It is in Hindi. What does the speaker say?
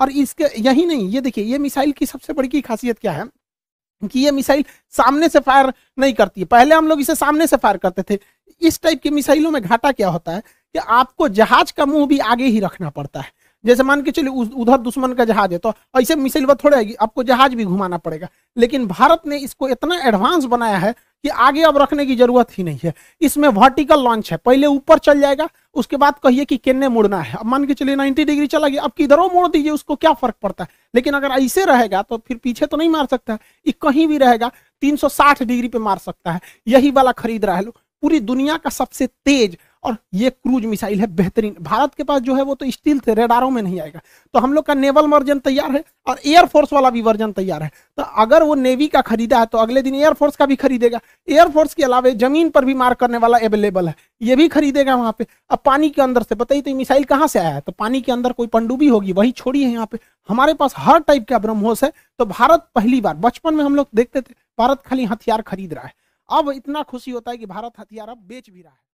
और इसके यही नहीं ये देखिए ये मिसाइल की सबसे बड़ी की खासियत क्या है कि ये मिसाइल सामने से फायर नहीं करती है पहले हम लोग इसे सामने से फायर करते थे इस टाइप की मिसाइलों में घाटा क्या होता है कि आपको जहाज का मुंह भी आगे ही रखना पड़ता है जैसे मान के चलिए उधर दुश्मन का जहाज है तो ऐसे मिसाइल वह थोड़ी आएगी आपको जहाज भी घुमाना पड़ेगा लेकिन भारत ने इसको इतना एडवांस बनाया है कि आगे अब रखने की जरूरत ही नहीं है इसमें वर्टिकल लॉन्च है पहले ऊपर चल जाएगा उसके बाद कहिए कि किन्ने मुड़ना है अब मान के चलिए 90 डिग्री चला गया अब किधरों मोड़ दीजिए उसको क्या फर्क पड़ता है लेकिन अगर ऐसे रहेगा तो फिर पीछे तो नहीं मार सकता है ये कहीं भी रहेगा 360 डिग्री पे मार सकता है यही वाला खरीद रहा है लोग पूरी दुनिया का सबसे तेज और ये क्रूज मिसाइल है बेहतरीन भारत के पास जो है वो तो स्टील थे रेडारों में नहीं आएगा तो हम लोग का नेवल वर्जन तैयार है और एयरफोर्स वाला भी वर्जन तैयार है तो अगर वो नेवी का खरीदा है तो अगले दिन एयरफोर्स का भी खरीदेगा एयरफोर्स के अलावा जमीन पर भी मार करने वाला अवेलेबल है ये भी खरीदेगा वहाँ पे अब पानी के अंदर से बताइए तो मिसाइल कहाँ से आया है तो पानी के अंदर कोई पंडुबी होगी वही छोड़ी है यहाँ पे हमारे पास हर टाइप का ब्रह्मोस है तो भारत पहली बार बचपन में हम लोग देखते थे भारत खाली हथियार खरीद रहा है अब इतना खुशी होता है कि भारत हथियार अब बेच भी रहा है